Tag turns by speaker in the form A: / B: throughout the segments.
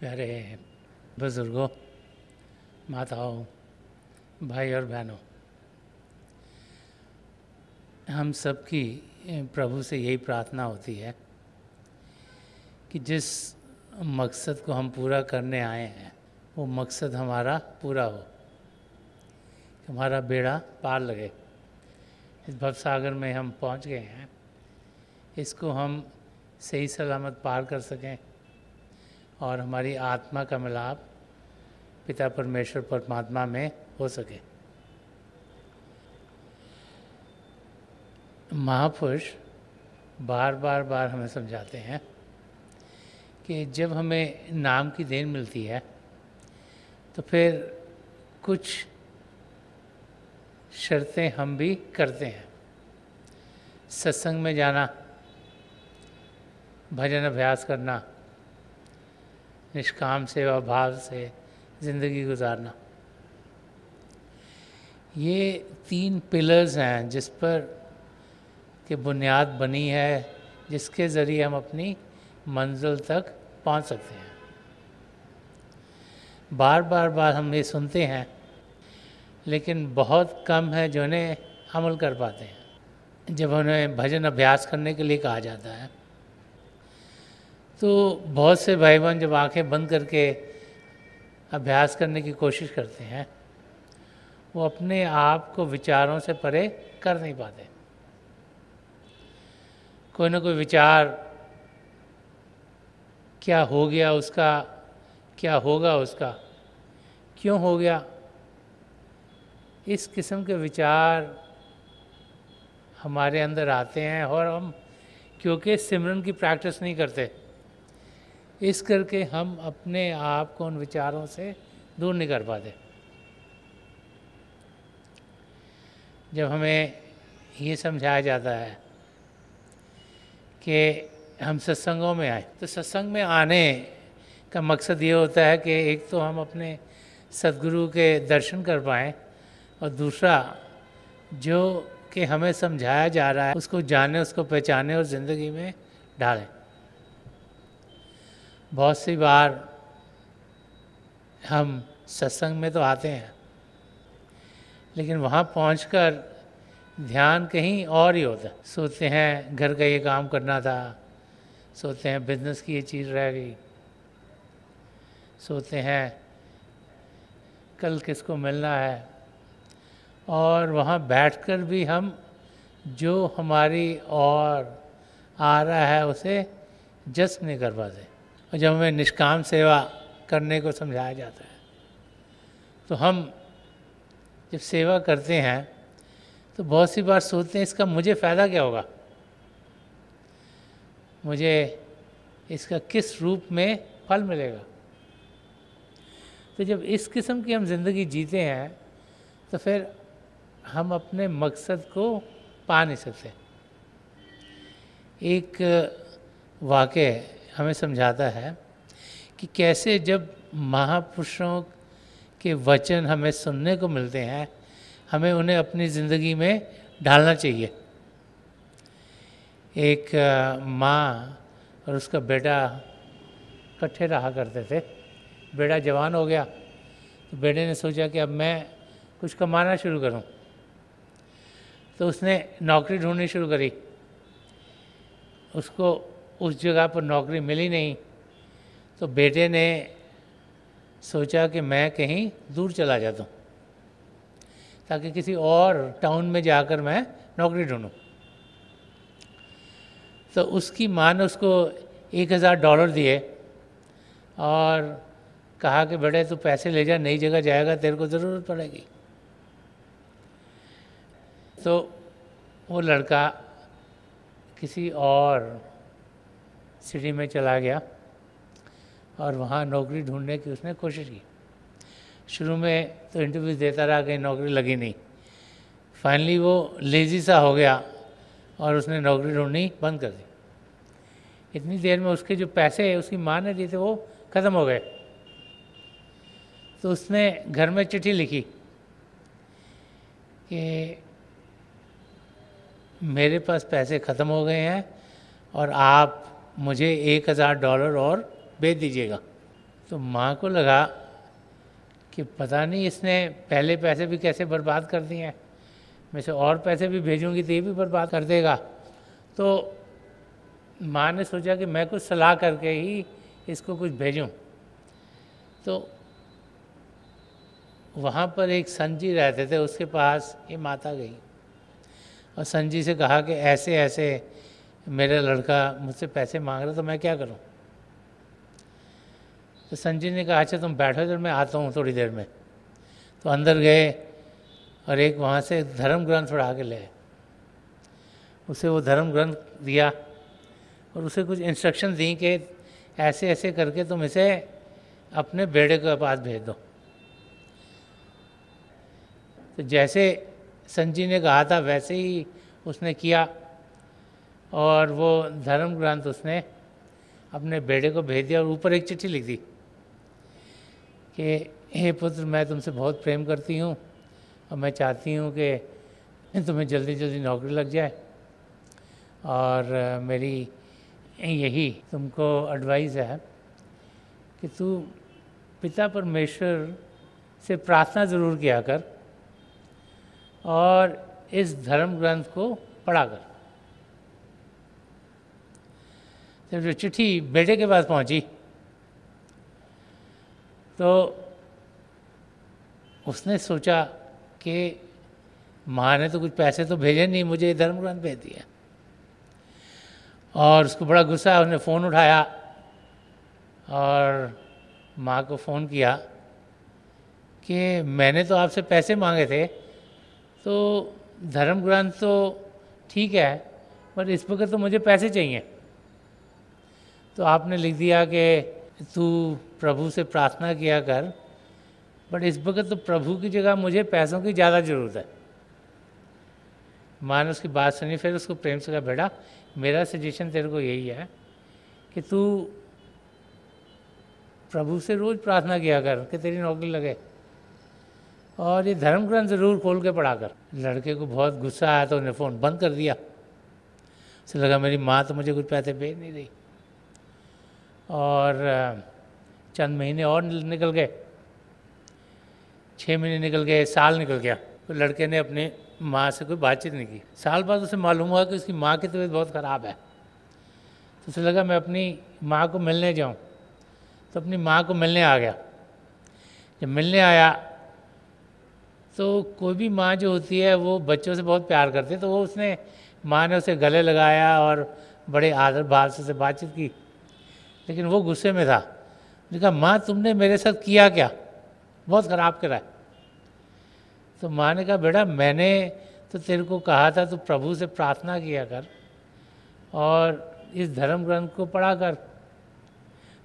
A: प्यारे बुज़ुर्गों माताओं भाई और बहनों हम सब की प्रभु से यही प्रार्थना होती है कि जिस मकसद को हम पूरा करने आए हैं वो मकसद हमारा पूरा हो हमारा बेड़ा पार लगे इस भवसागर में हम पहुंच गए हैं इसको हम सही सलामत पार कर सकें और हमारी आत्मा का मिलाप पिता परमेश्वर परमात्मा में हो सके महापुरुष बार बार बार हमें समझाते हैं कि जब हमें नाम की देन मिलती है तो फिर कुछ शर्तें हम भी करते हैं सत्संग में जाना भजन अभ्यास करना निष्काम सेवा भाव से ज़िंदगी गुजारना ये तीन पिलर्स हैं जिस पर के बुनियाद बनी है जिसके ज़रिए हम अपनी मंजिल तक पहुंच सकते हैं बार बार बार हम ये सुनते हैं लेकिन बहुत कम है जो उन्हें अमल कर पाते हैं जब उन्हें भजन अभ्यास करने के लिए कहा जाता है तो बहुत से भाई बहन जब आंखें बंद करके अभ्यास करने की कोशिश करते हैं वो अपने आप को विचारों से परे कर नहीं पाते कोई ना कोई विचार क्या हो गया उसका क्या होगा उसका क्यों हो गया इस किस्म के विचार हमारे अंदर आते हैं और हम क्योंकि सिमरन की प्रैक्टिस नहीं करते इस करके हम अपने आप को उन विचारों से दूर नहीं कर पाते जब हमें ये समझाया जाता है कि हम सत्संगों में आए तो सत्संग में आने का मकसद ये होता है कि एक तो हम अपने सदगुरु के दर्शन कर पाएँ और दूसरा जो कि हमें समझाया जा रहा है उसको जाने उसको पहचाने और ज़िंदगी में ढालें बहुत सी बार हम सत्संग में तो आते हैं लेकिन वहाँ पहुँच ध्यान कहीं और ही होता सोचते हैं घर का ये काम करना था सोचते हैं बिजनेस की ये चीज़ रह गई सोचते हैं कल किसको मिलना है और वहाँ बैठकर भी हम जो हमारी और आ रहा है उसे जस्ट नहीं कर पाते और जब हमें निष्काम सेवा करने को समझाया जाता है तो हम जब सेवा करते हैं तो बहुत सी बार सोचते हैं इसका मुझे फ़ायदा क्या होगा मुझे इसका किस रूप में फल मिलेगा तो जब इस किस्म की हम ज़िंदगी जीते हैं तो फिर हम अपने मकसद को पा नहीं सकते एक वाक़ है हमें समझाता है कि कैसे जब महापुरुषों के वचन हमें सुनने को मिलते हैं हमें उन्हें अपनी ज़िंदगी में ढालना चाहिए एक माँ और उसका बेटा इकट्ठे रहा करते थे बेटा जवान हो गया तो बेटे ने सोचा कि अब मैं कुछ कमाना शुरू करूं तो उसने नौकरी ढूंढनी शुरू करी उसको उस जगह पर नौकरी मिली नहीं तो बेटे ने सोचा कि मैं कहीं दूर चला जाता हूँ ताकि किसी और टाउन में जाकर मैं नौकरी ढूंढूं तो उसकी माँ ने उसको एक हज़ार डॉलर दिए और कहा कि बेटे तू पैसे ले जा नई जगह जाएगा तेरे को ज़रूरत पड़ेगी तो वो लड़का किसी और सिटी में चला गया और वहाँ नौकरी ढूंढने की उसने कोशिश की शुरू में तो इंटरव्यू देता रहा कहीं नौकरी लगी नहीं फाइनली वो लेजी सा हो गया और उसने नौकरी ढूंढनी बंद कर दी इतनी देर में उसके जो पैसे उसकी माँ ने दिए थे वो ख़त्म हो गए तो उसने घर में चिट्ठी लिखी कि मेरे पास पैसे ख़त्म हो गए हैं और आप मुझे एक हज़ार डॉलर और भेज दीजिएगा तो माँ को लगा कि पता नहीं इसने पहले पैसे भी कैसे बर्बाद कर दिए हैं मैं से और पैसे भी भेजूंगी तो ये भी बर्बाद कर देगा तो माँ ने सोचा कि मैं कुछ सलाह करके ही इसको कुछ भेजूं तो वहाँ पर एक संजी रहते थे उसके पास ये माता गई और संजी से कहा कि ऐसे ऐसे मेरा लड़का मुझसे पैसे मांग रहा तो मैं क्या करूं तो संजय ने कहा अच्छा तुम बैठो इधर मैं आता हूँ थोड़ी देर में तो अंदर गए और एक वहाँ से धर्म ग्रंथ उड़ा के ले उसे वो धर्म ग्रंथ दिया और उसे कुछ इंस्ट्रक्शन दी कि ऐसे ऐसे करके तुम इसे अपने बेड़े के पास भेज दो तो जैसे संजी ने कहा था वैसे ही उसने किया और वो धर्म ग्रंथ उसने अपने बेटे को भेज दिया और ऊपर एक चिट्ठी लिख दी कि हे पुत्र मैं तुमसे बहुत प्रेम करती हूँ और मैं चाहती हूँ कि तुम्हें जल्दी जल्दी नौकरी लग जाए और मेरी यही तुमको एडवाइस है कि तू पिता परमेश्वर से प्रार्थना ज़रूर किया कर और इस धर्म ग्रंथ को पढ़ा कर जब जो चिट्ठी बेटे के पास पहुंची तो उसने सोचा कि माँ ने तो कुछ पैसे तो भेजे नहीं मुझे धर्म ग्रंथ भेज दिया और उसको बड़ा गुस्सा उसने फ़ोन उठाया और माँ को फ़ोन किया कि मैंने तो आपसे पैसे मांगे थे तो धर्म ग्रंथ तो ठीक है पर इस वक्त तो मुझे पैसे चाहिए तो आपने लिख दिया कि तू प्रभु से प्रार्थना किया कर बट इस वक्त तो प्रभु की जगह मुझे पैसों की ज़्यादा ज़रूरत है ने उसकी बात सुनी फिर उसको प्रेम से कहा बेटा मेरा सजेशन तेरे को यही है कि तू प्रभु से रोज़ प्रार्थना किया कर कि तेरी नौकरी लगे और ये धर्म ग्रंथ ज़रूर खोल के पढ़ा कर लड़के को बहुत गुस्सा आया तो उन्हें फ़ोन बंद कर दिया उसे लगा मेरी माँ तो मुझे कुछ पैसे भेज नहीं रही और चंद महीने और निकल गए छः महीने निकल गए साल निकल गया तो लड़के ने अपने माँ से कोई बातचीत नहीं की साल बाद उसे मालूम हुआ कि उसकी माँ की तबीयत बहुत ख़राब है तो उसे लगा मैं अपनी माँ को मिलने जाऊँ तो अपनी माँ को मिलने आ गया जब मिलने आया तो कोई भी माँ जो होती है वो बच्चों से बहुत प्यार करती है तो वो उसने माँ ने उसे गले लगाया और बड़े आदर भाव से उसे बातचीत की लेकिन वो गुस्से में था उसने कहा माँ तुमने मेरे साथ किया क्या बहुत ख़राब करा है तो माँ ने कहा बेटा मैंने तो तेरे को कहा था तो प्रभु से प्रार्थना किया कर और इस धर्म ग्रंथ को पढ़ा कर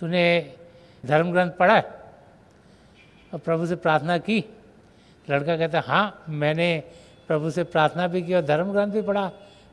A: तूने धर्म ग्रंथ पढ़ा है और प्रभु से प्रार्थना की लड़का कहता हाँ मैंने प्रभु से प्रार्थना भी की और धर्म ग्रंथ भी पढ़ा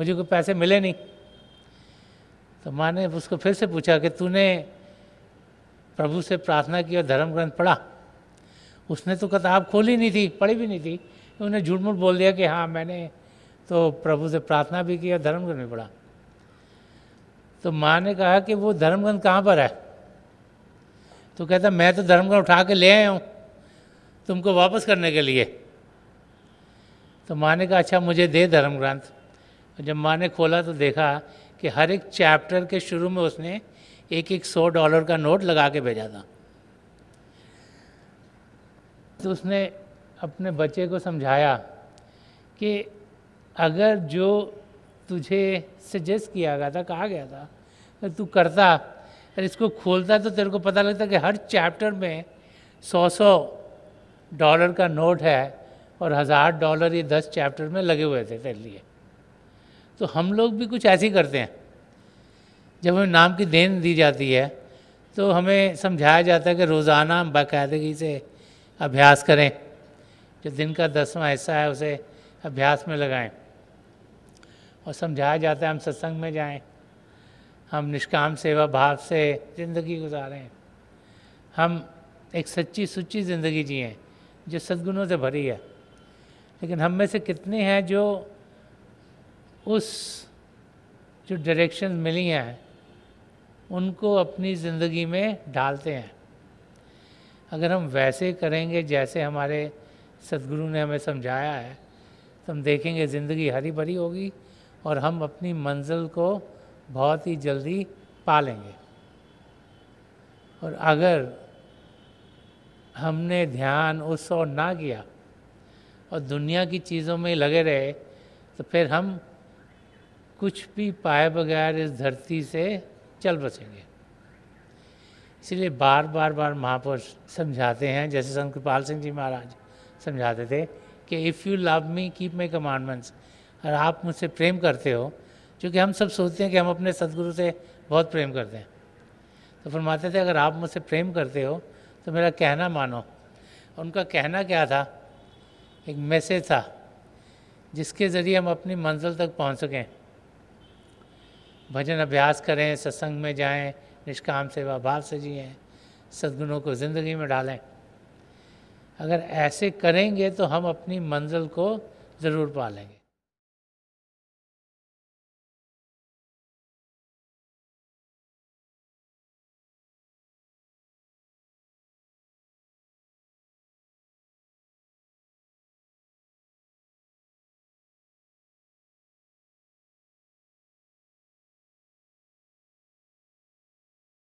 A: मुझे कोई पैसे मिले नहीं तो माँ ने उसको फिर से पूछा कि तूने प्रभु से प्रार्थना की और धर्म ग्रंथ पढ़ा उसने तो किताब खोली नहीं थी पढ़ी भी नहीं थी उन्हें झूठ मूठ बोल दिया कि हाँ मैंने तो प्रभु से प्रार्थना भी की और धर्म ग्रंथ भी पढ़ा तो माँ ने कहा कि वो धर्म ग्रंथ कहाँ पर है तो कहता मैं तो धर्म ग्रंथ उठा के ले आया हूँ तुमको वापस करने के लिए तो माँ ने कहा अच्छा मुझे दे धर्म ग्रंथ जब माँ ने खोला तो देखा कि हर एक चैप्टर के शुरू में उसने एक एक सौ डॉलर का नोट लगा के भेजा था तो उसने अपने बच्चे को समझाया कि अगर जो तुझे सजेस्ट किया गया था कहा गया था तो तू करता और इसको खोलता तो तेरे को पता लगता कि हर चैप्टर में सौ सौ डॉलर का नोट है और हज़ार डॉलर ये दस चैप्टर में लगे हुए थे तेरे लिए तो हम लोग भी कुछ ऐसे ही करते हैं जब हमें नाम की देन दी जाती है तो हमें समझाया जाता है कि रोज़ाना बाकायदगी से अभ्यास करें जो दिन का दसवां हिस्सा है उसे अभ्यास में लगाएं और समझाया जाता है हम सत्संग में जाएं हम निष्काम सेवा भाव से ज़िंदगी गुजारें हम एक सच्ची सुच्ची ज़िंदगी जिए जो सद्गुणों से भरी है लेकिन हम में से कितने हैं जो उस जो डायरेक्शन मिली हैं उनको अपनी ज़िंदगी में डालते हैं अगर हम वैसे करेंगे जैसे हमारे सदगुरु ने हमें समझाया है तो हम देखेंगे ज़िंदगी हरी भरी होगी और हम अपनी मंजिल को बहुत ही जल्दी पा लेंगे और अगर हमने ध्यान उस और ना किया और दुनिया की चीज़ों में लगे रहे तो फिर हम कुछ भी पाए बगैर इस धरती से चल बसेंगे इसलिए बार बार बार महापुरुष समझाते हैं जैसे संत कृपाल सिंह जी महाराज समझाते थे कि if you love me keep my commandments और आप मुझसे प्रेम करते हो क्योंकि हम सब सोचते हैं कि हम अपने सदगुरु से बहुत प्रेम करते हैं तो फरमाते थे अगर आप मुझसे प्रेम करते हो तो मेरा कहना मानो उनका कहना क्या था एक मैसेज था जिसके ज़रिए हम अपनी मंजिल तक पहुंच सकें भजन अभ्यास करें सत्संग में जाएं, निष्काम सेवा भाव से जिए सदगुणों को ज़िंदगी में डालें अगर ऐसे करेंगे तो हम अपनी मंजिल को ज़रूर पालेंगे